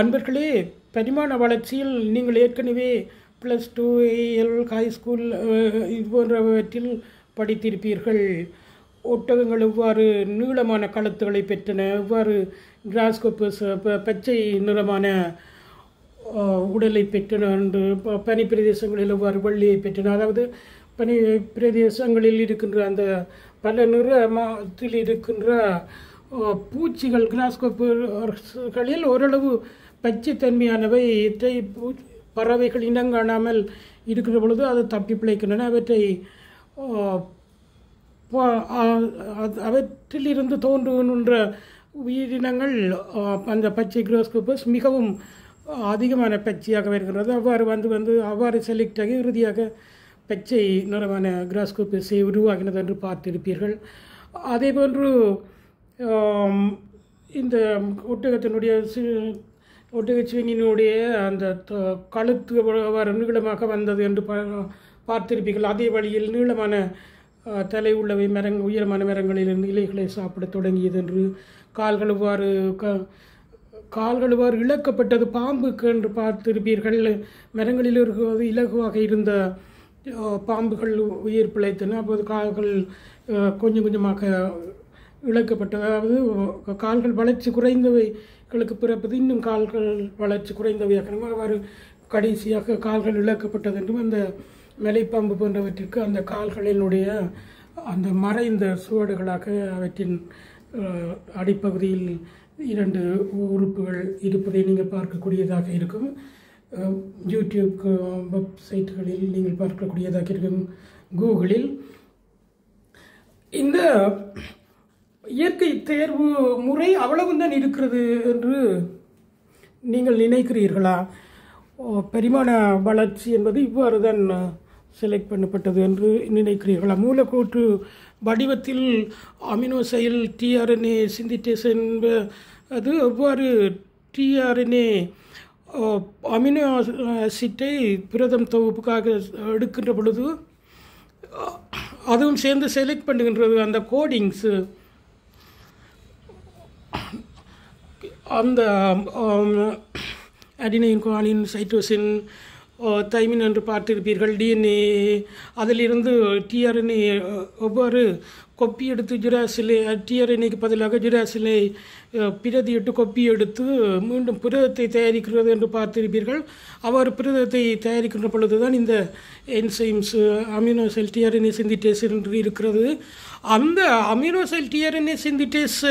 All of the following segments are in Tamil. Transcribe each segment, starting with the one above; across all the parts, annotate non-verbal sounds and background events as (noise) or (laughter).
அன்பர்களே பரிமாண வளர்ச்சியில் நீங்கள் ஏற்கனவே ப்ளஸ் டூ எல் ஹை ஸ்கூல் இது போன்றவற்றில் படித்திருப்பீர்கள் ஒட்டகங்கள் எவ்வாறு நீளமான களத்துகளை பெற்றன எவ்வாறு கிராஸ்கோப்பஸ் பச்சை நிறமான உடலை பெற்றன என்று பனி பிரதேசங்களில் எவ்வாறு வள்ளியை பெற்றன அதாவது பனி பிரதேசங்களில் இருக்கின்ற அந்த பல நிறமத்தில் இருக்கின்ற பூச்சிகள் கிராஸ்கோப்புகளில் ஓரளவு பச்சைத்தன்மையானவை இற்றை பறவைகள் இனங்காணாமல் இருக்கின்ற பொழுது அது தப்பி பிழைக்கின்றன அவற்றை அவற்றிலிருந்து தோன்றுகின்ற உயிரினங்கள் அந்த பச்சை கிரோஸ்கோப்பஸ் மிகவும் அதிகமான பச்சையாக வருகிறது அவ்வாறு வந்து வந்து அவ்வாறு செலக்ட் ஆகி இறுதியாக பச்சை நிறமான கிராஸ்கோப்பஸை உருவாகினது என்று பார்த்திருப்பீர்கள் அதேபோன்று இந்த ஒட்டகத்தினுடைய ஒட்டுகச்சிவினுடைய அந்த கழுத்து நீளமாக வந்தது என்று பார்த்திருப்பீர்கள் அதே வழியில் நீளமான தலை உள்ளவை மரங் உயரமான மரங்களில் இலைகளை சாப்பிட தொடங்கியது என்று கால்கள் இவ்வாறு க கால்கள் இவ்வாறு இழக்கப்பட்டது பாம்புக்கு என்று பார்த்திருப்பீர்கள் மரங்களில் இருக்குவது இலகுவாக இருந்த பாம்புகள் உயிர் பிழைத்தன அப்போது கால்கள் கொஞ்சம் கொஞ்சமாக இழக்கப்பட்டது அதாவது கால்கள் வளர்ச்சி குறைந்தவை களுக்கு பிறப்பது இன்னும் கால்கள் வளர்ச்சி குறைந்தவையாக அவ்வாறு கடைசியாக கால்கள் இழக்கப்பட்டது என்றும் அந்த மலைப்பாம்பு போன்றவற்றிற்கு அந்த கால்களினுடைய அந்த மறைந்த சுவடுகளாக அவற்றின் அடிப்பகுதியில் இரண்டு உறுப்புகள் இருப்பதை நீங்கள் பார்க்கக்கூடியதாக இருக்கும் யூடியூப் வெப்சைட்டுகளில் நீங்கள் பார்க்கக்கூடியதாக இருக்கும் கூகுளில் இந்த இயற்கை தேர்வு முறை அவ்வளவுதான் இருக்கிறது என்று நீங்கள் நினைக்கிறீர்களா பெரிமான வளர்ச்சி என்பது இவ்வாறு தான் செலக்ட் பண்ணப்பட்டது என்று நினைக்கிறீர்களா மூலக்கூற்று வடிவத்தில் அமினோசைல் டிஆர்என்ஏ சிந்திட்டேஸ் அது எவ்வாறு டிஆர்என்ஏ அமினோ ஆசிட்டை பிரதம் தொகுப்புக்காக எடுக்கின்ற பொழுது அதுவும் சேர்ந்து செலக்ட் பண்ணுகின்றது அந்த codings on the um, um (coughs) adenine, guanine, cytosine, thymine என்று பார்த்திருப்பீர்கள் டிஎன்ஏ அதிலிருந்து டிஆர்என்ஏ ஒவ்வொரு கொப்பி எடுத்து ஜுராசிலே டிஆர்என்ஏக்கு பதிலாக ஜுராசிலே பிரதியிட்டு கொப்பி எடுத்து மீண்டும் புரதத்தை தயாரிக்கிறது என்று பார்த்திருப்பீர்கள் அவர் புரதத்தை தயாரிக்கின்ற பொழுது தான் இந்த என்சைம்ஸ் அமினோசைல் டிஆர்என்ஏ சிந்திடேஸ் என்று இருக்கிறது அந்த அமினோசெல் டிஆர்என்ஏ சிந்திடேஸ்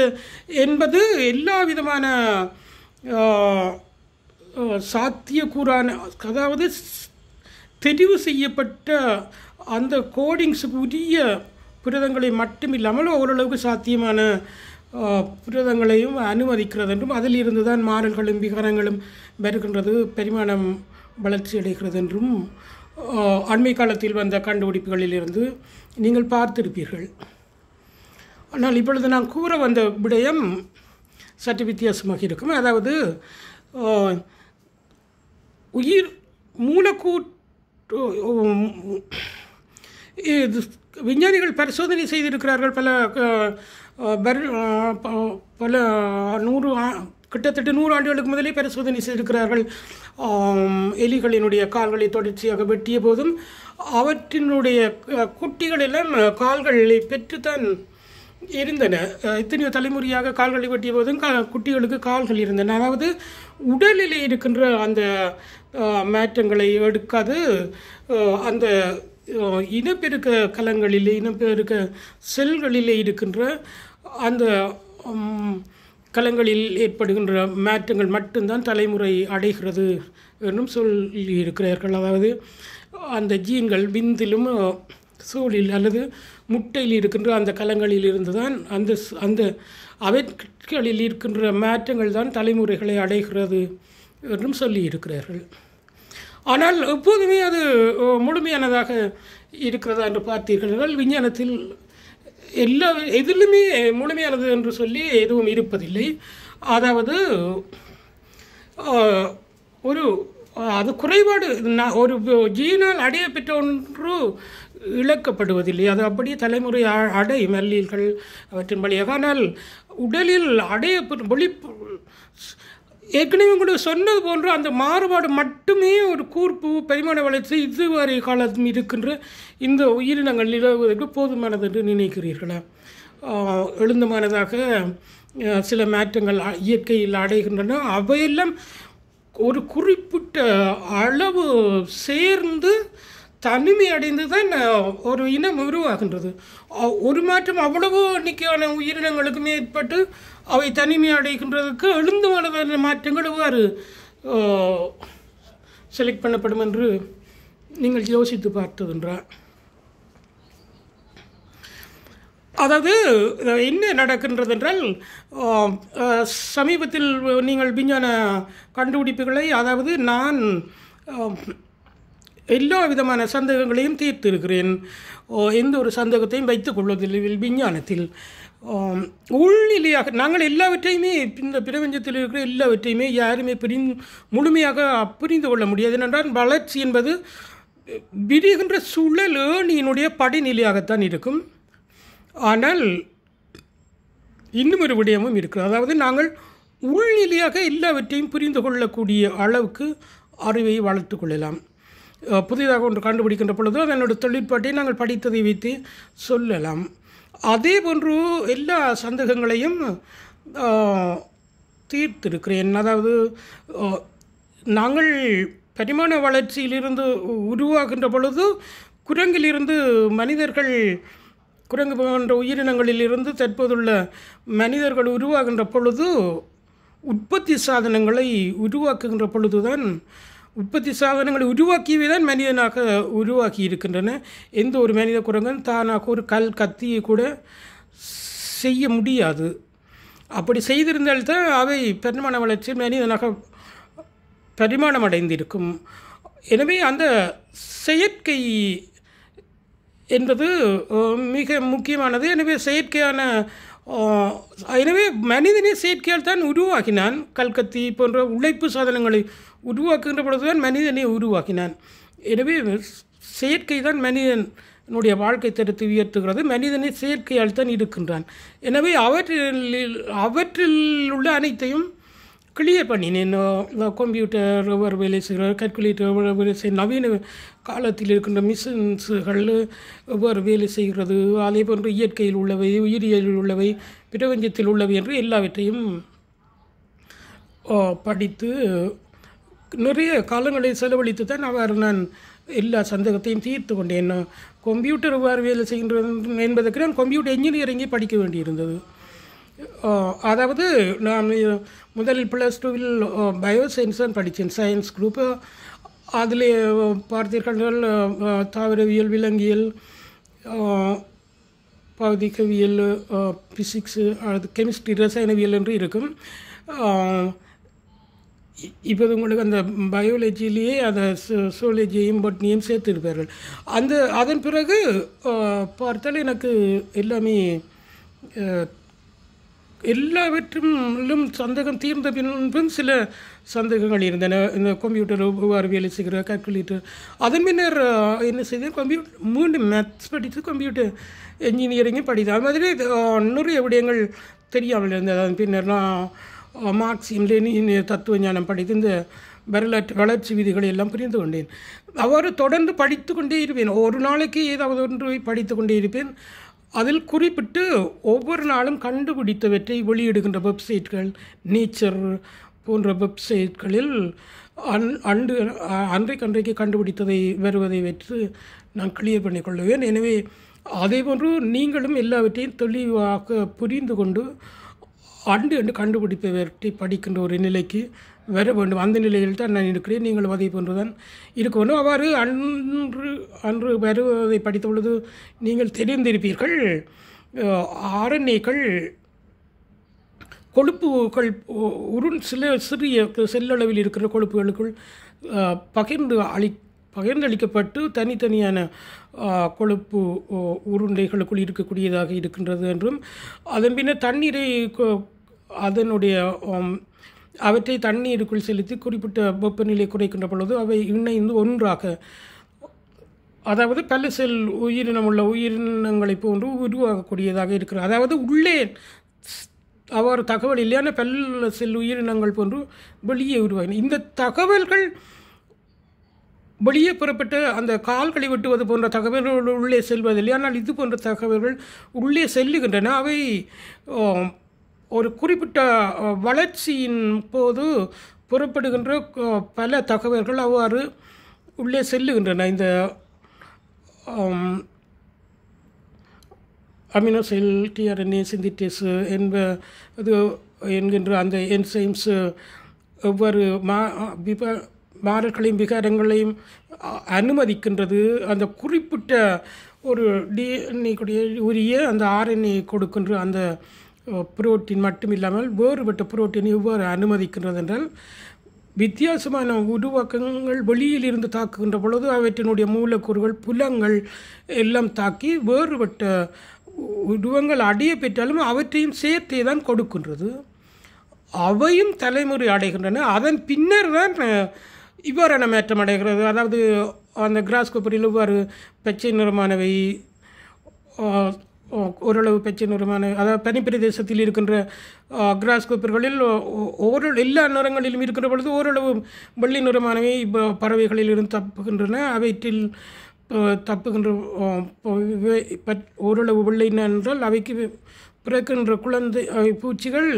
என்பது எல்லா விதமான சாத்தியக்கூறான அதாவது தெரிவு செய்யப்பட்ட அந்த கோடிங்ஸுக்கு உரிய புரதங்களை மட்டும் இல்லாமல் ஓரளவுக்கு சாத்தியமான புரதங்களையும் அனுமதிக்கிறது என்றும் அதிலிருந்து தான் மாறல்களும் விகாரங்களும் வருகின்றது பரிமாணம் வளர்ச்சி அடைகிறது என்றும் அண்மை காலத்தில் வந்த கண்டுபிடிப்புகளிலிருந்து நீங்கள் பார்த்திருப்பீர்கள் ஆனால் இப்பொழுது நான் கூற வந்த விடயம் சற்று வித்தியாசமாக இருக்கும் அதாவது உயிர் மூலக்கூட்டு இது விஞ்ஞானிகள் பரிசோதனை செய்திருக்கிறார்கள் பல பல நூறு கிட்டத்தட்ட நூறு ஆண்டுகளுக்கு முதலே பரிசோதனை செய்திருக்கிறார்கள் எலிகளினுடைய கால்களை தொடர்ச்சியாக வெட்டிய போதும் அவற்றினுடைய குட்டிகளெல்லாம் கால்களை பெற்றுத்தான் இருந்தன இத்தனையோ தலைமுறையாக கால்களை வெட்டிய போதும் குட்டிகளுக்கு கால்கள் இருந்தன அதாவது உடலில் இருக்கின்ற அந்த மாற்றங்களை எடுக்காது அந்த இனப்பெருக்க கலங்களில் இனப்பெருக்க செல்களில் இருக்கின்ற அந்த கலங்களில் ஏற்படுகின்ற மாற்றங்கள் மட்டும்தான் தலைமுறை அடைகிறது என்றும் சொல்லி இருக்கிறார்கள் அதாவது அந்த ஜீன்கள் விந்திலும் சூழில் அல்லது முட்டையில் இருக்கின்ற அந்த கலங்களில் இருந்து தான் அந்த அந்த அவற்றில் இருக்கின்ற மாற்றங்கள் தான் தலைமுறைகளை அடைகிறது என்றும் சொல்லி இருக்கிறார்கள் ஆனால் எப்போதுமே அது முழுமையானதாக இருக்கிறதா என்று பார்த்தீர்கள் என்றால் விஞ்ஞானத்தில் எல்லா எதிலுமே முழுமையானது என்று சொல்லி எதுவும் இருப்பதில்லை அதாவது ஒரு அது குறைபாடு நான் ஒரு ஜீனால் அடைய பெற்ற ஒன்று இழக்கப்படுவதில்லை அது அப்படியே தலைமுறை அடை அல்லீல்கள் அவற்றின் வழியாக ஆனால் உடலில் அடைய ஒளிப்பு ஏற்கனவே உங்களுக்கு சொன்னது போன்று அந்த மாறுபாடு மட்டுமே ஒரு கூர்ப்பு பரிமாண வளர்ச்சி இதுவரை காலம் இருக்கின்ற இந்த உயிரினங்கள் நிலவுவதற்கு போதுமானது என்று நினைக்கிறீர்களா எழுந்தமானதாக சில மாற்றங்கள் இயற்கையில் அடைகின்றன அவையெல்லாம் ஒரு குறிப்பிட்ட அளவு சேர்ந்து தனிமை அடைந்து தான் ஒரு இனம் உருவாகின்றது ஒரு மாற்றம் அவ்வளவு எண்ணிக்கையான உயிரினங்களுக்குமே ஏற்பட்டு அவை தனிமை அடைகின்றதற்கு எழுந்து வளர்ந்த மாற்றங்கள் எவ்வாறு செலக்ட் பண்ணப்படும் என்று நீங்கள் யோசித்து பார்த்ததுன்றார் அதாவது என்ன நடக்கின்றது என்றால் சமீபத்தில் நீங்கள் விஞ்ஞான கண்டுபிடிப்புகளை அதாவது நான் எல்லா விதமான சந்தேகங்களையும் தீர்த்திருக்கிறேன் எந்த ஒரு சந்தேகத்தையும் வைத்துக் கொள்வதில்லை விஞ்ஞானத்தில் உள்நிலையாக நாங்கள் எல்லாவற்றையுமே இந்த பிரபஞ்சத்தில் இருக்கிற எல்லாவற்றையுமே யாருமே பிரி முழுமையாக புரிந்து கொள்ள முடியாது ஏனென்றால் வளர்ச்சி என்பது விரிகின்ற சூழல் ஏணியினுடைய படிநிலையாகத்தான் இருக்கும் ஆனால் இன்னும் ஒரு விடயமும் இருக்குது அதாவது நாங்கள் உள்நிலையாக எல்லாவற்றையும் புரிந்து கொள்ளக்கூடிய அளவுக்கு அறிவை வளர்த்து கொள்ளலாம் புதிதாக ஒன்று கண்டுபிடிக்கின்ற பொழுது அதனுடைய தொழிற்பாட்டை நாங்கள் படித்ததை வைத்து சொல்லலாம் அதே போன்று எல்லா சந்தேகங்களையும் தீர்த்திருக்கிறேன் அதாவது நாங்கள் பரிமாண வளர்ச்சியிலிருந்து உருவாகின்ற பொழுது குரங்கிலிருந்து மனிதர்கள் குரங்கு போன்ற உயிரினங்களிலிருந்து தற்போதுள்ள மனிதர்கள் உருவாகின்ற பொழுது உற்பத்தி சாதனங்களை உருவாக்குகின்ற பொழுதுதான் உற்பத்தி சாதனங்களை உருவாக்கியவை தான் மனிதனாக உருவாக்கி இருக்கின்றன எந்த ஒரு மனித குரங்கும் தானாக ஒரு கல் கத்தியை கூட செய்ய முடியாது அப்படி செய்திருந்தால்தான் அவை பெருமான வளர்ச்சி மனிதனாக பரிமாணம் அடைந்திருக்கும் எனவே அந்த செயற்கை என்பது மிக முக்கியமானது எனவே செயற்கையான எனவே மனிதனே செயற்கையால் தான் உருவாகினான் கல்கத்தி போன்ற உழைப்பு சாதனங்களை உருவாக்குகின்ற பொழுதுதான் மனிதனை உருவாக்கினான் எனவே செயற்கை தான் மனிதனுடைய வாழ்க்கை தரத்தை உயர்த்துகிறது மனிதனை செயற்கையால் தான் இருக்கின்றான் எனவே அவற்றில் அவற்றில் உள்ள அனைத்தையும் கிளியர் பண்ணினேன் கம்ப்யூட்டர் ஒவ்வொரு வேலை செய்கிறார் கல்குலேட்டர் வேலை செய்ய நவீன காலத்தில் இருக்கின்ற மிஷின்ஸுகள் ஒவ்வொரு வேலை செய்கிறது அதே போன்று இயற்கையில் உள்ளவை உயிரியலில் உள்ளவை பிரபஞ்சத்தில் உள்ளவை என்று எல்லாவற்றையும் படித்து நிறைய காலங்களை செலவழித்து தான் அவர் நான் எல்லா சந்தேகத்தையும் தீர்த்து கொண்டேன் கம்ப்யூட்டர் எவ்வாறு வேலை செய்கின்றது என்பதற்கு நான் கம்ப்யூட்டர் இன்ஜினியரிங்கே படிக்க வேண்டியிருந்தது அதாவது நான் முதலில் ப்ளஸ் டூவில் பயோ சயின்ஸ் தான் படித்தேன் சயின்ஸ் குரூப்பு அதில் பார்த்தீர்கள் தாவரவியல் விலங்கியல் பகுதிக்கவியல் ஃபிசிக்ஸு அது கெமிஸ்ட்ரி ரசாயனவியல் என்று இருக்கும் இப்போ உங்களுக்கு அந்த பயோலஜிலேயே அந்த சோலஜியையும் பட்னியும் சேர்த்துருப்பார்கள் அந்த அதன் பிறகு பார்த்தால் எனக்கு எல்லாமே எல்லாவற்றிலும் சந்தேகம் தீர்ந்த பின்பும் சில சந்தேகங்கள் இருந்தன இந்த கம்ப்யூட்டர் அறிவியல் செய்கிற கால்குலேட்டர் அதன் பின்னர் என்ன செய்தேன் கம்ப்யூட்டர் மூன்று மேத்ஸ் படித்து கம்ப்யூட்டர் இன்ஜினியரிங்கும் படித்தேன் அது மாதிரி நிறைய விடயங்கள் தெரியாமல் இருந்தது அதன் பின்னர் நான் மார்க்ஸ் லெனின் தத்துவ ஞானம் படித்து இந்த வரலாற்று வளர்ச்சி விதிகளை எல்லாம் புரிந்து கொண்டேன் அவர் தொடர்ந்து படித்து கொண்டே இருப்பேன் ஒரு நாளைக்கு ஏதாவது ஒன்று படித்து கொண்டே இருப்பேன் அதில் குறிப்பிட்டு ஒவ்வொரு நாளும் கண்டுபிடித்தவற்றை வெளியிடுகின்ற வெப்சைட்கள் நேச்சர் போன்ற வெப்சைட்களில் அன் அன்று அன்றைக்கு கண்டுபிடித்ததை வருவதை வைத்து நான் கிளியர் பண்ணிக்கொள்வேன் எனவே போன்று நீங்களும் எல்லாவற்றையும் தெளிவாக புரிந்து கொண்டு அண்டு என்று கண்டுபிடிப்பை வெட்டி படிக்கின்ற ஒரு நிலைக்கு வர வேண்டும் அந்த நிலையில் தான் நான் இருக்கிறேன் நீங்கள் உதவி போன்றுதான் இருக்க வேண்டும் அவ்வாறு அன்று அன்று வருவதை படித்த பொழுது நீங்கள் தெரிந்திருப்பீர்கள் ஆரண்யக்கள் கொழுப்புகள் உருண் சில சிறிய செல்லளவில் இருக்கிற கொழுப்புகளுக்குள் பகிர்ந்து அளி பகிர்ந்தளிக்கப்பட்டு தனித்தனியான கொழுப்பு உருண்டைகளுக்குள் இருக்கக்கூடியதாக இருக்கின்றது என்றும் அதன் பின்னர் தண்ணீரை அதனுடைய அவற்றை தண்ணீருக்குள் செலுத்தி குறிப்பிட்ட வெப்பநிலை குறைக்கின்ற பொழுது அவை இணைந்து ஒன்றாக அதாவது பல செல் உயிரினம் உள்ள உயிரினங்களைப் போன்று உருவாகக்கூடியதாக இருக்கிறது அதாவது உள்ளே அவர் தகவல் இல்லையான பல்ல செல் உயிரினங்கள் போன்று வெளியே உருவாகின இந்த தகவல்கள் வெளியே புறப்பட்டு அந்த கால்களை வெட்டுவது போன்ற தகவல்கள் உள்ளே செல்வதில்லை ஆனால் இது போன்ற தகவல்கள் உள்ளே செல்லுகின்றன அவை ஒரு குறிப்பிட்ட வளர்ச்சியின் போது புறப்படுகின்ற பல தகவல்கள் அவ்வாறு உள்ளே செல்லுகின்றன இந்த அமினோசெல் டிஆர்என்ஏ சிந்திட்டிஸ் என்ப இது என்கின்ற அந்த என்சைம்ஸ் ஒவ்வொரு மா விப மாறல்களையும் விகாரங்களையும் அனுமதிக்கின்றது அந்த குறிப்பிட்ட ஒரு டிஎன்ஏ உரிய அந்த ஆர்என்ஏ கொடுக்கின்ற அந்த புரோட்டீன் மட்டும் இல்லாமல் வேறுபட்ட புரோட்டீன் எவ்வாறு அனுமதிக்கின்றது என்றால் வித்தியாசமான உருவாக்கங்கள் வெளியில் இருந்து தாக்குகின்ற பொழுது அவற்றினுடைய மூலக்கூறுகள் புலங்கள் எல்லாம் தாக்கி வேறுபட்ட உருவங்கள் அடைய பெற்றாலும் அவற்றையும் சேர்த்தே தான் கொடுக்கின்றது அவையும் தலைமுறை அடைகின்றன அதன் பின்னர் தான் இவ்வாறான மேற்றம் அடைகிறது அதாவது அந்த கிராஸ் கோப்பரில் இவ்வாறு பச்சை நிறமானவை ஓரளவு பிரச்சனமான அதாவது தனி பிரதேசத்தில் இருக்கின்ற கிராஸ் கோப்பர்களில் ஒவ்வொரு எல்லா நிறங்களிலும் இருக்கின்ற பொழுது ஓரளவு வெள்ளி நிறமானவை இப்போ பறவைகளில் இருந்து தப்புகின்றன அவற்றில் தப்புகின்ற ஓரளவு வெள்ளை என்றால் அவைக்கு பிறக்கின்ற குழந்தை பூச்சிகள்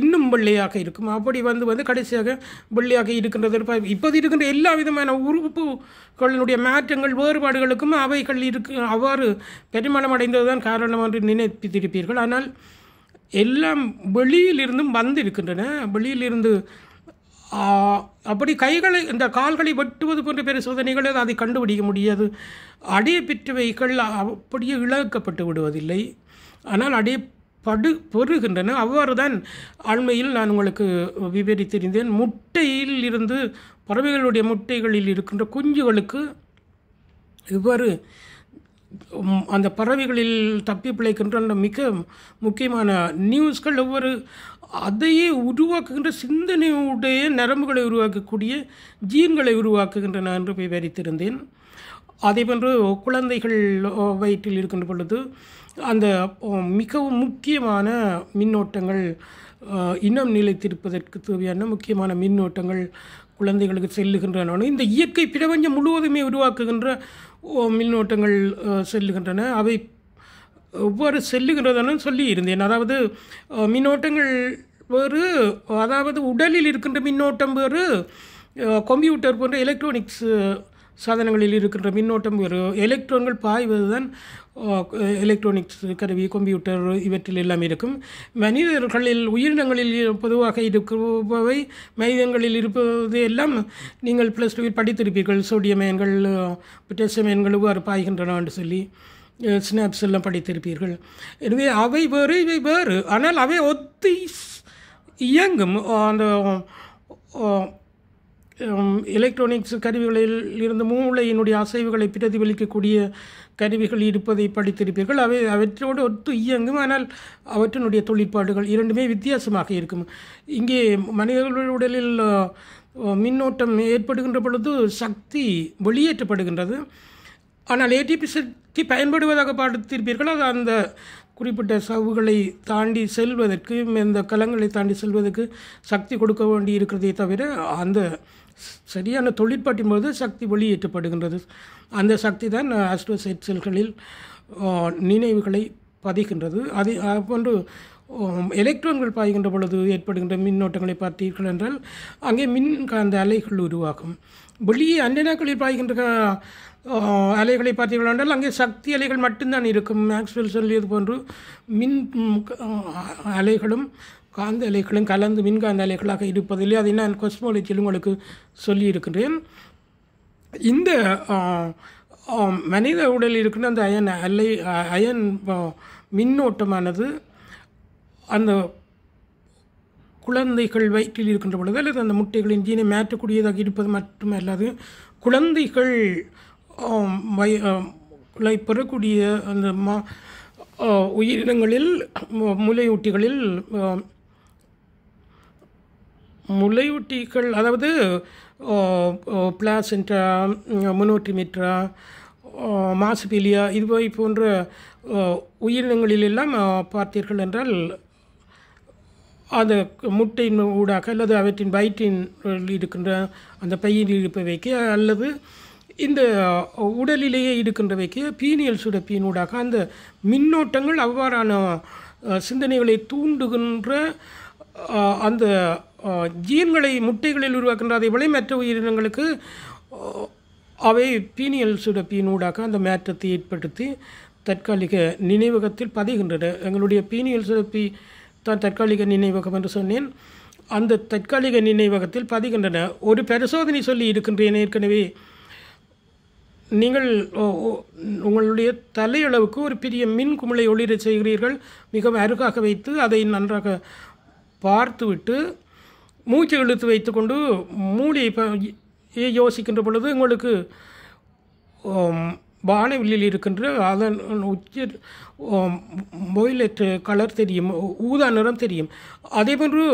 இன்னும் வெள்ளையாக இருக்கும் அப்படி வந்து வந்து கடைசியாக வெள்ளையாக இருக்கின்றது இப்போது இருக்கின்ற எல்லா விதமான உறுப்புகளினுடைய மாற்றங்கள் வேறுபாடுகளுக்கும் அவைகள் இருக்கு அவ்வாறு அடைந்தது தான் காரணம் என்று நினைப்பித்திருப்பீர்கள் ஆனால் எல்லாம் வெளியிலிருந்தும் வந்திருக்கின்றன வெளியிலிருந்து அப்படி கைகளை இந்த கால்களை வெட்டுவது போன்ற சோதனைகளை அதை கண்டுபிடிக்க முடியாது அடைய பெற்றவைகள் அப்படியே இழக்கப்பட்டு விடுவதில்லை ஆனால் அடே படு பெறுகின்றன அவ்வாறு தான் அண்மையில் நான் உங்களுக்கு விவரித்திருந்தேன் முட்டையில் இருந்து பறவைகளுடைய முட்டைகளில் இருக்கின்ற குஞ்சுகளுக்கு இவ்வாறு அந்த பறவைகளில் தப்பி பிழைக்கின்ற அந்த மிக முக்கியமான நியூஸ்கள் ஒவ்வொரு அதையே உருவாக்குகின்ற சிந்தனையுடைய நரம்புகளை உருவாக்கக்கூடிய ஜீன்களை உருவாக்குகின்றன என்று விவரித்திருந்தேன் அதேபோன்று குழந்தைகள் வயிற்றில் இருக்கின்ற பொழுது அந்த மிகவும் முக்கியமான மின்னோட்டங்கள் இன்னும் நிலைத்திருப்பதற்கு தேவையான முக்கியமான மின்னோட்டங்கள் குழந்தைகளுக்கு செல்லுகின்றன இந்த இயற்கை பிரபஞ்சம் முழுவதுமே உருவாக்குகின்ற மின்னோட்டங்கள் செல்லுகின்றன அவை ஒவ்வொரு செல்லுகின்றதனும் சொல்லி இருந்தேன் அதாவது மின்னோட்டங்கள் வேறு அதாவது உடலில் இருக்கின்ற மின்னோட்டம் வேறு கம்ப்யூட்டர் போன்ற எலக்ட்ரானிக்ஸ் சாதனங்களில் இருக்கின்ற மின்னோட்டம் ஒரு எலக்ட்ரான்கள் பாய்வதுதான் எலக்ட்ரானிக்ஸ் கருவி கம்ப்யூட்டர் இவற்றில் எல்லாம் இருக்கும் மனிதர்களில் உயிரினங்களில் பொதுவாக இருப்பவை மனிதங்களில் இருப்பது எல்லாம் நீங்கள் ப்ளஸ் டூவில் படித்திருப்பீர்கள் சோடியமயன்கள் பொட்டாசியமயன்கள் இவ்வாறு என்று சொல்லி ஸ்னாப்ஸ் எல்லாம் படித்திருப்பீர்கள் எனவே அவை வேறு இவை வேறு ஆனால் அவை ஒத்தி இயங்கும் அந்த எலக்ட்ரானிக்ஸ் கருவிகளில் இருந்து மூளையினுடைய அசைவுகளை பிரதிபலிக்கக்கூடிய கருவிகள் இருப்பதை படித்திருப்பீர்கள் அவை அவற்றோடு ஒத்து இயங்கும் ஆனால் அவற்றினுடைய தொழிற்பாடுகள் இரண்டுமே வித்தியாசமாக இருக்கும் இங்கே மனிதர்கள் உடலில் மின்னோட்டம் ஏற்படுகின்ற பொழுது சக்தி வெளியேற்றப்படுகின்றது ஆனால் ஏடிபி சக்தி பயன்படுவதாக பார்த்திருப்பீர்கள் அது அந்த குறிப்பிட்ட சவுகளை தாண்டி செல்வதற்கு இந்த கலங்களை தாண்டி செல்வதற்கு சக்தி கொடுக்க வேண்டி இருக்கிறதே தவிர அந்த சரியான தொழிற்பாட்டின் போது சக்தி வெளியேற்றப்படுகின்றது அந்த சக்தி தான் ஆஸ்ட்ரோசைட் செல்களில் நினைவுகளை பதிகின்றது அது போன்று எலக்ட்ரான்கள் பாய்கின்ற பொழுது ஏற்படுகின்ற மின்னோட்டங்களை பார்த்தீர்கள் என்றால் அங்கே மின் அந்த அலைகள் உருவாகும் வெளியே அண்டனாக்களில் பாய்கின்ற அலைகளை பார்த்தீர்கள் என்றால் அங்கே சக்தி அலைகள் மட்டும்தான் இருக்கும் மேக்ஸ்வெல் சொல்லியது போன்று மின் அலைகளும் காந்த அலைகளும் கலந்து மின்காந்த அலைகளாக இருப்பதில்லை அதை நான் கொஸ்மாலஜியில் உங்களுக்கு சொல்லியிருக்கிறேன் இந்த மனித உடலில் இருக்கின்ற அந்த அயன் அலை அயன் மின்னோட்டமானது அந்த குழந்தைகள் வயிற்றில் இருக்கின்ற பொழுது அல்லது அந்த முட்டைகளின் ஜீனை மாற்றக்கூடியதாக இருப்பது மட்டுமல்லாது குழந்தைகள் வய பெறக்கூடிய அந்த மா உயிரினங்களில் முலையூட்டிகளில் முளையூட்டிகள் அதாவது பிளாசென்ட்ரா முனோட்டிமிட்ரா இது இதுவை போன்ற உயிரினங்களிலெல்லாம் பார்த்தீர்கள் என்றால் அந்த முட்டையின் ஊடாக அல்லது அவற்றின் வயிற்றின் இருக்கின்ற அந்த பையில் இருப்பவைக்கு அல்லது இந்த உடலிலேயே இருக்கின்றவைக்கு பீனியல் சுடப்பியின் ஊடாக அந்த மின்னோட்டங்கள் அவ்வாறான சிந்தனைகளை தூண்டுகின்ற அந்த ஜீன்களை முட்டைகளில் உருவாக்குகின்ற அதே போல மற்ற உயிரினங்களுக்கு அவை பீனியல் சுரப்பியினூடாக அந்த மாற்றத்தை ஏற்படுத்தி தற்காலிக நினைவகத்தில் பதிகின்றன எங்களுடைய பீனியல் சுரப்பி தான் தற்காலிக நினைவகம் என்று சொன்னேன் அந்த தற்காலிக நினைவகத்தில் பதிகின்றன ஒரு பரிசோதனை சொல்லி இருக்கின்றேன் ஏற்கனவே நீங்கள் உங்களுடைய தலையளவுக்கு ஒரு பெரிய மின் குமிழை ஒளிரச் செய்கிறீர்கள் மிகவும் அருகாக வைத்து அதை நன்றாக பார்த்துவிட்டு மூச்சு இழுத்து வைத்துக்கொண்டு இப்போ யோசிக்கின்ற பொழுது உங்களுக்கு வில்லில் இருக்கின்ற அதன் உச்ச மொயிலற்ற கலர் தெரியும் ஊதா நிறம் தெரியும் அதே போன்று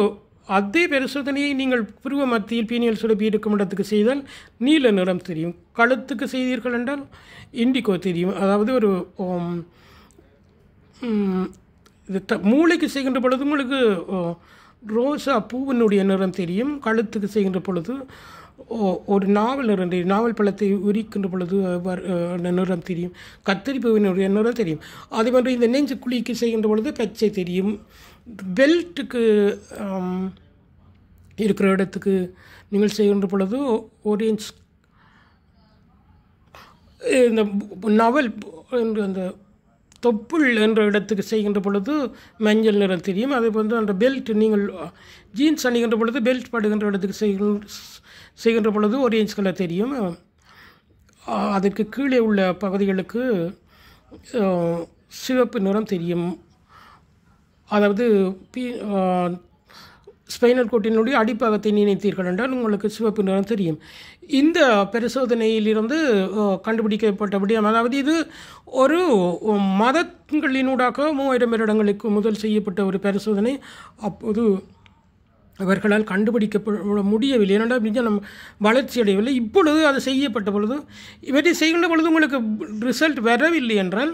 அதே பரிசோதனையை நீங்கள் புருவ மத்தியில் பீனியல் சுடப்பி இருக்கும் இடத்துக்கு செய்தால் நீல நிறம் தெரியும் கழுத்துக்கு செய்தீர்கள் என்றால் இண்டிகோ தெரியும் அதாவது ஒரு இது த மூளைக்கு செய்கின்ற பொழுது உங்களுக்கு ரோசா பூவினுடைய நிறம் தெரியும் கழுத்துக்கு செய்கின்ற பொழுது ஒரு நாவல் இரண்டு நாவல் பழத்தை உரிக்கின்ற பொழுது நிறம் தெரியும் கத்திரி பூவினுடைய நிறம் தெரியும் அதே மாதிரி இந்த நெஞ்சு குழிக்கு செய்கின்ற பொழுது பச்சை தெரியும் பெல்ட்டுக்கு இருக்கிற இடத்துக்கு நீங்கள் செய்கின்ற பொழுது ஓரியன்ஸ் இந்த நவல் அந்த தொப்புள் என்ற இடத்துக்கு செய்கின்ற பொழுது மஞ்சள் நிறம் தெரியும் அதே போல் அந்த பெல்ட் நீங்கள் ஜீன்ஸ் அணிகின்ற பொழுது பெல்ட் படுகின்ற இடத்துக்கு செய்கின்ற பொழுது ஒரேஞ்ச் கலர் தெரியும் அதற்கு கீழே உள்ள பகுதிகளுக்கு சிவப்பு நிறம் தெரியும் அதாவது பி ஸ்பைனல் கோட்டினுடைய அடிப்பாகத்தை நினைத்தீர்கள் என்றால் உங்களுக்கு சிவப்பு நிறம் தெரியும் இந்த பரிசோதனையிலிருந்து கண்டுபிடிக்கப்பட்டபடி அதாவது இது ஒரு மதங்களினூடாக மூவாயிரம் வருடங்களுக்கு முதல் செய்யப்பட்ட ஒரு பரிசோதனை அப்போது அவர்களால் கண்டுபிடிக்க முடியவில்லை ஏனென்றால் மிஞ்சம் நம் வளர்ச்சி அடையவில்லை இப்பொழுது அது செய்யப்பட்ட பொழுது இவற்றை செய்கின்ற பொழுது உங்களுக்கு ரிசல்ட் வரவில்லை என்றால்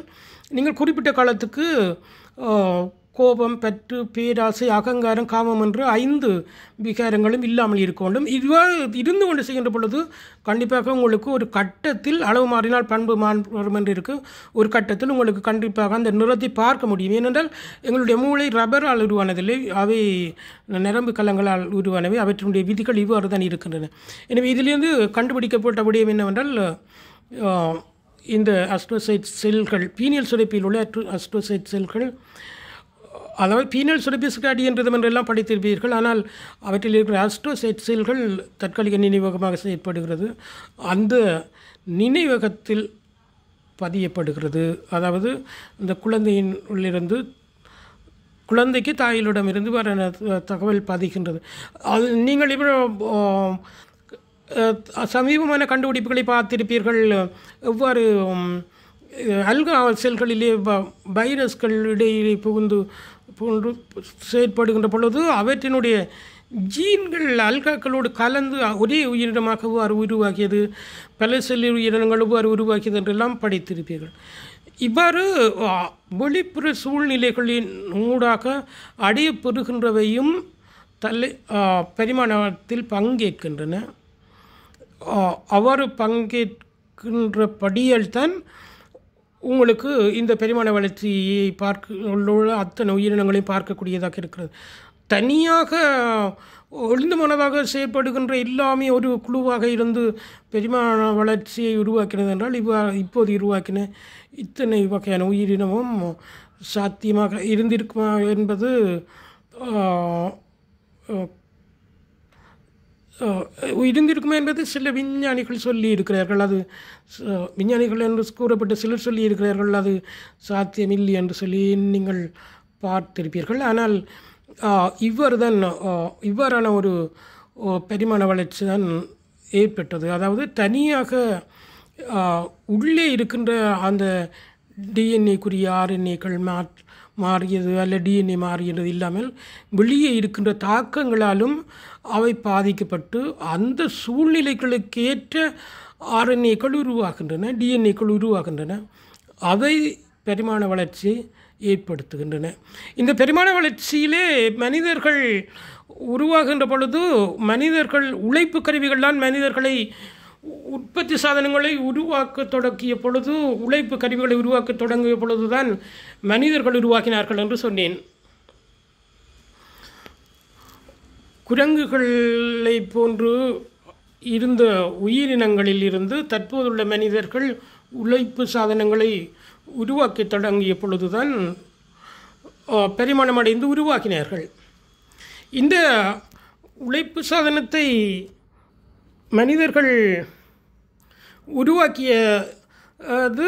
நீங்கள் குறிப்பிட்ட காலத்துக்கு கோபம் பெற்று பேராசை அகங்காரம் காமம் என்று ஐந்து விகாரங்களும் இல்லாமல் இருக்க வேண்டும் இவ இருந்து கொண்டு செய்கின்ற பொழுது கண்டிப்பாக உங்களுக்கு ஒரு கட்டத்தில் அளவு மாறினால் பண்பு மாறும் என்று இருக்கு ஒரு கட்டத்தில் உங்களுக்கு கண்டிப்பாக அந்த நிறத்தை பார்க்க முடியும் ஏனென்றால் எங்களுடைய மூளை ரப்பரால் உருவானதில்லை அவை நரம்பு கலங்களால் உருவானவை அவற்றினுடைய விதிகள் இவ்வாறு தான் இருக்கின்றன எனவே இதிலிருந்து கண்டுபிடிக்கப்பட்ட விடயம் என்னவென்றால் இந்த அஸ்ட்ரோசைட் செல்கள் பீனியல் சுரப்பியில் உள்ள அஸ்ட்ரோசைட் செல்கள் அதாவது பீனல் சுரபிஸ்காடி என்றதும் என்றெல்லாம் படித்திருப்பீர்கள் ஆனால் அவற்றில் இருக்கிற ஆஸ்ட்ரோசெட்சில்கள் தற்காலிக நினைவகமாக செயற்படுகிறது அந்த நினைவகத்தில் பதியப்படுகிறது அதாவது இந்த குழந்தையின் உள்ளிருந்து குழந்தைக்கு தாயிலிடமிருந்து வர தகவல் பதிகின்றது அது நீங்கள் இப்போ சமீபமான கண்டுபிடிப்புகளை பார்த்திருப்பீர்கள் எவ்வாறு அல்கா செல்களிலே வைரஸ்கள் இடையிலே புகுந்து போன்று செயற்படுகின்ற பொழுது அவற்றினுடைய ஜீன்கள் அல்காக்களோடு கலந்து ஒரே உயிரினமாகவும் அவர் உருவாக்கியது பல செல்லி உயிரினங்களும் அவர் உருவாக்கியது என்றெல்லாம் படித்திருப்பீர்கள் இவ்வாறு வெளிப்புற சூழ்நிலைகளின் ஊடாக அடையப்பெறுகின்றவையும் தலை பரிமாணத்தில் பங்கேற்கின்றன அவ்வாறு பங்கேற்கின்ற படியல்தான் உங்களுக்கு இந்த பெருமான வளர்ச்சியை பார்க்க உள்ள அத்தனை உயிரினங்களையும் பார்க்கக்கூடியதாக இருக்கிறது தனியாக ஒளிந்து மனதாக செயற்படுகின்ற எல்லாமே ஒரு குழுவாக இருந்து பெருமான வளர்ச்சியை உருவாக்கினது என்றால் இவ்வா இப்போது உருவாக்கின இத்தனை வகையான உயிரினமும் சாத்தியமாக இருந்திருக்குமா என்பது இருந்திருக்குமே என்பது சில விஞ்ஞானிகள் சொல்லி இருக்கிறார்கள் அது விஞ்ஞானிகள் என்று கூறப்பட்ட சிலர் சொல்லி இருக்கிறார்கள் அது சாத்தியமில்லை என்று சொல்லி நீங்கள் பார்த்திருப்பீர்கள் ஆனால் இவ்வாறு தான் இவ்வாறான ஒரு பரிமாண வளர்ச்சி தான் ஏற்பட்டது அதாவது தனியாக உள்ளே இருக்கின்ற அந்த டிஎன்ஏக்குரிய ஆர்என்ஏக்கள் மாற் மாறியது அல்ல டிஎன்ஏ மாறியது இல்லாமல் வெளியே இருக்கின்ற தாக்கங்களாலும் அவை பாதிக்கப்பட்டு அந்த சூழ்நிலைகளுக்கு ஏற்ற ஆர்என்ஏக்கள் உருவாகின்றன டிஎன்ஏக்கள் உருவாகின்றன அதை பெருமான வளர்ச்சி ஏற்படுத்துகின்றன இந்த பெருமான வளர்ச்சியிலே மனிதர்கள் உருவாகின்ற பொழுது மனிதர்கள் உழைப்பு கருவிகள்தான் மனிதர்களை உற்பத்தி சாதனங்களை உருவாக்க தொடங்கிய பொழுது உழைப்பு கருவிகளை உருவாக்க தொடங்கிய பொழுதுதான் மனிதர்கள் உருவாக்கினார்கள் என்று சொன்னேன் குரங்குகளை போன்று இருந்த உயிரினங்களில் இருந்து தற்போதுள்ள மனிதர்கள் உழைப்பு சாதனங்களை உருவாக்கி தொடங்கிய பொழுதுதான் பெரிமாணமடைந்து உருவாக்கினார்கள் இந்த உழைப்பு சாதனத்தை மனிதர்கள் உருவாக்கிய அது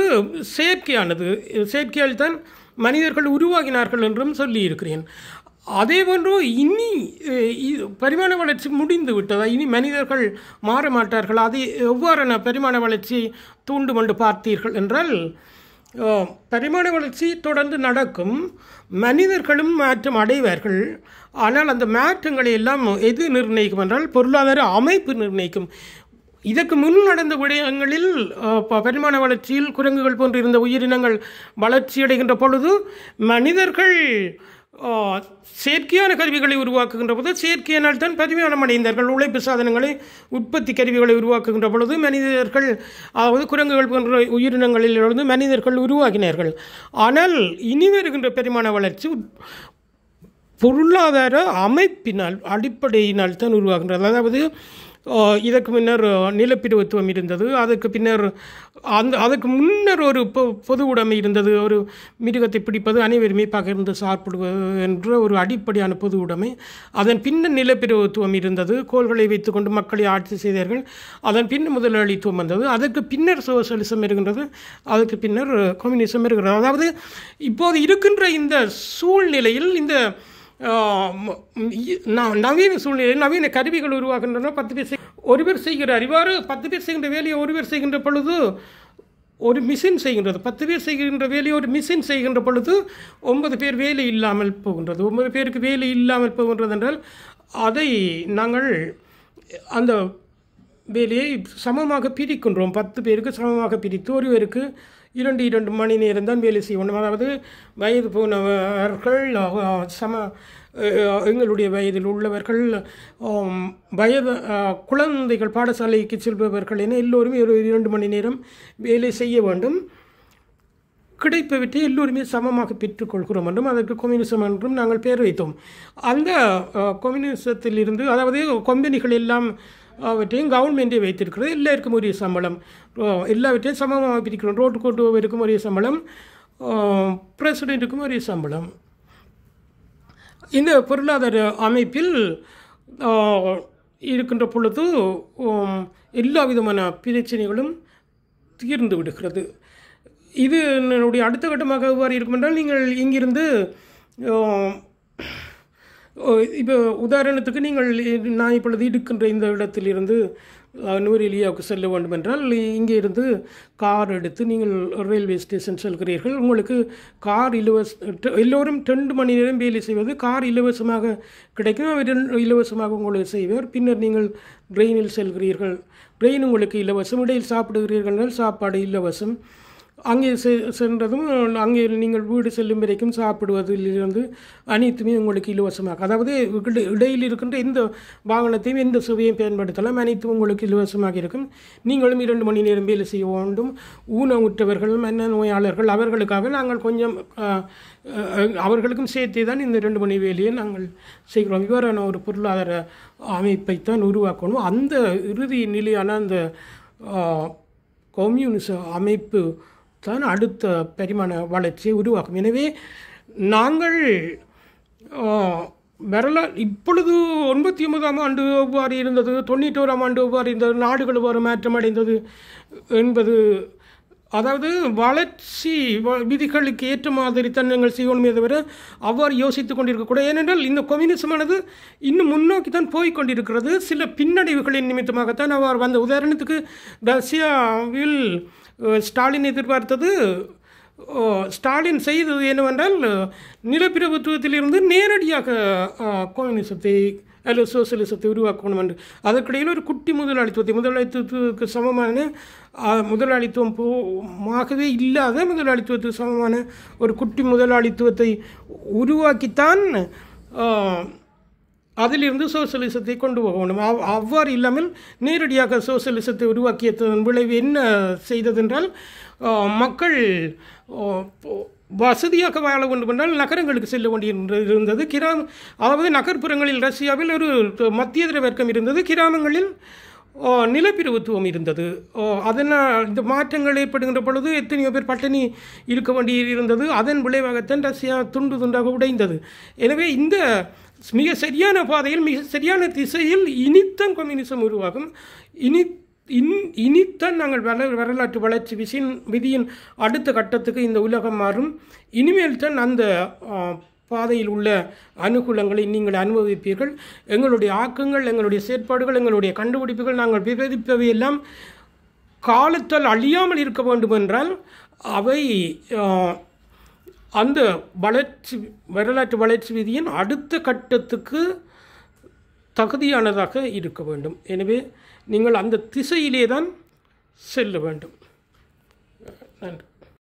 செயற்கையானது செயற்கையால் தான் மனிதர்கள் உருவாகினார்கள் என்றும் சொல்லியிருக்கிறேன் அதே போன்று இனி பரிமாண வளர்ச்சி முடிந்து விட்டதா இனி மனிதர்கள் மாற மாட்டார்கள் அதை எவ்வாறான பரிமாண வளர்ச்சி தூண்டு கொண்டு பார்த்தீர்கள் என்றால் பரிமாண வளர்ச்சி தொடர்ந்து நடக்கும் மனிதர்களும் மாற்றம் அடைவார்கள் ஆனால் அந்த மாற்றங்களை எல்லாம் எது நிர்ணயிக்கும் என்றால் பொருளாதார அமைப்பு நிர்ணயிக்கும் இதற்கு முன் நடந்த விடயங்களில் பரிமாண வளர்ச்சியில் குரங்குகள் போன்று இருந்த உயிரினங்கள் வளர்ச்சியடைகின்ற பொழுது மனிதர்கள் செயற்கையான கருவிகளை உருவாக்குகின்ற போது செயற்கையானால் தான் பரிமாணம் அடைந்தார்கள் உழைப்பு சாதனங்களை உற்பத்தி கருவிகளை உருவாக்குகின்ற பொழுது மனிதர்கள் அதாவது குரங்குகள் போன்ற உயிரினங்களிலிருந்து மனிதர்கள் உருவாக்கினார்கள் ஆனால் இனி வருகின்ற பெருமான வளர்ச்சி பொருளாதார அமைப்பினால் அடிப்படையினால் தான் உருவாகின்றது அதாவது இதற்கு முன்னர் நிலப்பிரிவத்துவம் இருந்தது அதுக்கு பின்னர் அந்த அதுக்கு முன்னர் ஒரு பொது உடைமை இருந்தது ஒரு மிருகத்தை பிடிப்பது அனைவருமே பகிர்ந்து சாப்பிடுவது என்ற ஒரு அடிப்படையான பொது உடைமை அதன் பின்னர் நிலப்பிரிவத்துவம் இருந்தது கோள்களை வைத்துக்கொண்டு மக்களை ஆட்சி செய்தார்கள் அதன் பின்னர் முதலாளித்துவம் வந்தது அதற்கு பின்னர் சோசியலிசம் இருக்கின்றது அதற்கு பின்னர் கம்யூனிசம் இருக்கிறது அதாவது இப்போது இருக்கின்ற இந்த சூழ்நிலையில் இந்த நவீன சூழ்நிலையில் நவீன கருவிகள் உருவாகின்றன பத்து பேர் பேர் செய்கிற அறிவாறு பத்து பேர் செய்கின்ற வேலையை பேர் செய்கின்ற பொழுது ஒரு மிஷின் செய்கின்றது பத்து பேர் செய்கின்ற வேலையை ஒரு மிஷின் செய்கின்ற பொழுது ஒன்பது பேர் வேலை இல்லாமல் போகின்றது ஒன்பது பேருக்கு வேலை இல்லாமல் போகின்றது என்றால் அதை நாங்கள் அந்த வேலையை சமமாக பிரிக்கின்றோம் பத்து பேருக்கு சமமாக பிரித்து ஒருவருக்கு இரண்டு இரண்டு மணி நேரம் தான் வேலை செய்வோம் அதாவது வயது போனவர்கள் சம எங்களுடைய வயதில் உள்ளவர்கள் வயது குழந்தைகள் பாடசாலைக்கு செல்பவர்கள் என எல்லோருமே ஒரு இரண்டு மணி நேரம் வேலை செய்ய வேண்டும் கிடைப்பவற்றை எல்லோருமே சமமாக பெற்றுக்கொள்கிறோம் என்றும் அதற்கு கம்யூனிசம் என்றும் நாங்கள் பேர் வைத்தோம் அந்த இருந்து அதாவது கம்பெனிகள் எல்லாம் அவற்றையும் கவர்மெண்ட்டே வைத்திருக்கிறது எல்லாருக்கும் ஒரே சம்பளம் எல்லாவற்றையும் சமமாக பிரிக்கிறோம் ரோட்டு கோட்டுவருக்கும் ஒரே சம்பளம் பிரசிடெண்ட்டுக்கும் ஒரே சம்பளம் இந்த பொருளாதார அமைப்பில் இருக்கின்ற பொழுது எல்லா விதமான பிரச்சனைகளும் தீர்ந்து விடுகிறது இது என்னுடைய அடுத்த கட்டமாக எவ்வாறு இருக்கும் என்றால் நீங்கள் இங்கிருந்து இப்போ உதாரணத்துக்கு நீங்கள் நான் இப்பொழுது இருக்கின்ற இந்த இடத்திலிருந்து நூரெலியாவுக்கு செல்ல வேண்டும் என்றால் இங்கே இருந்து கார் எடுத்து நீங்கள் ரயில்வே ஸ்டேஷன் செல்கிறீர்கள் உங்களுக்கு கார் இலவச எல்லோரும் ரெண்டு மணி நேரம் வேலை செய்வது கார் இலவசமாக கிடைக்கும் அவர் இலவசமாக உங்களுக்கு செய்வார் பின்னர் நீங்கள் ட்ரெயினில் செல்கிறீர்கள் ட்ரெயின் உங்களுக்கு இலவசம் இடையில் சாப்பிடுகிறீர்கள் என்றால் சாப்பாடு இலவசம் அங்கே செ சென்றதும் அங்கே நீங்கள் வீடு செல்லும் வரைக்கும் சாப்பிடுவதிலிருந்து அனைத்துமே உங்களுக்கு இலவசமாக அதாவது இடையில் இருக்கின்ற எந்த வாகனத்தையும் எந்த சுவையும் பயன்படுத்தலாம் அனைத்தும் உங்களுக்கு இலவசமாக இருக்கும் நீங்களும் இரண்டு மணி நேரம் வேலை செய்ய வேண்டும் ஊனமுற்றவர்கள் மன்ன நோயாளர்கள் அவர்களுக்காக நாங்கள் கொஞ்சம் அவர்களுக்கும் சேர்த்து தான் இந்த ரெண்டு மணி வேலையை நாங்கள் செய்கிறோம் இவ்வாறான ஒரு பொருளாதார அமைப்பைத்தான் உருவாக்கணும் அந்த இறுதி நிலையான அந்த கம்யூனிச அமைப்பு தான் அடுத்த பரிமாண வளர்ச்சியை உருவாக்கும் எனவே நாங்கள் வரலா இப்பொழுது ஒன்பத்தி ஒன்பதாம் ஆண்டு எவ்வாறு இருந்தது தொண்ணூற்றோராம் ஆண்டு எவ்வாறு இருந்தது நாடுகள் எவ்வாறு அடைந்தது என்பது அதாவது வளர்ச்சி விதிகளுக்கு ஏற்ற மாதிரி தன்னங்கள் செய்யணுமே தவிர அவ்வாறு யோசித்து கொண்டிருக்கக்கூடாது ஏனென்றால் இந்த கொம்யூனிசமானது இன்னும் முன்னோக்கி தான் கொண்டிருக்கிறது சில பின்னடைவுகளின் நிமித்தமாகத்தான் அவர் வந்த உதாரணத்துக்கு ரஷ்யாவில் ஸ்டாலின் எதிர்பார்த்தது ஸ்டாலின் செய்தது என்னவென்றால் நிலப்பிரபுத்துவத்திலிருந்து நேரடியாக கம்யூனிசத்தை அல்லது சோசியலிசத்தை உருவாக்கணும் என்று அதற்கிடையில் ஒரு குட்டி முதலாளித்துவத்தை முதலாளித்துவத்துக்கு சமமான முதலாளித்துவம் போகவே இல்லாத முதலாளித்துவத்துக்கு சமமான ஒரு குட்டி முதலாளித்துவத்தை உருவாக்கித்தான் அதிலிருந்து சோசியலிசத்தை கொண்டு போக வேண்டும் அவ் அவ்வாறு இல்லாமல் நேரடியாக சோசியலிசத்தை உருவாக்கியதன் விளைவு என்ன செய்ததென்றால் மக்கள் வசதியாக வாழ வேண்டும் என்றால் நகரங்களுக்கு செல்ல இருந்தது கிராம அதாவது நகர்ப்புறங்களில் ரஷ்யாவில் ஒரு மத்திய வர்க்கம் இருந்தது கிராமங்களில் நிலப்பிரபுத்துவம் இருந்தது அதனால் இந்த மாற்றங்கள் ஏற்படுகின்ற பொழுது எத்தனையோ பேர் பட்டினி இருக்க வேண்டி இருந்தது அதன் விளைவாகத்தான் ரஷ்யா துண்டு துண்டாக உடைந்தது எனவே இந்த மிக சரியான பாதையில் மிக சரியான திசையில் இனித்தன் கம்யூனிசம் உருவாகும் இனி இன் இனித்தான் நாங்கள் வர வரலாற்று வளர்ச்சி விசின் விதியின் அடுத்த கட்டத்துக்கு இந்த உலகம் மாறும் இனிமேல் தான் அந்த பாதையில் உள்ள அனுகூலங்களை நீங்கள் அனுபவிப்பீர்கள் எங்களுடைய ஆக்கங்கள் எங்களுடைய செயற்பாடுகள் எங்களுடைய கண்டுபிடிப்புகள் நாங்கள் எல்லாம் காலத்தால் அழியாமல் இருக்க வேண்டுமென்றால் அவை அந்த வளர்ச்சி வரலாற்று வளர்ச்சி விதியின் அடுத்த கட்டத்துக்கு தகுதியானதாக இருக்க வேண்டும் எனவே நீங்கள் அந்த திசையிலே தான் செல்ல வேண்டும் நன்றி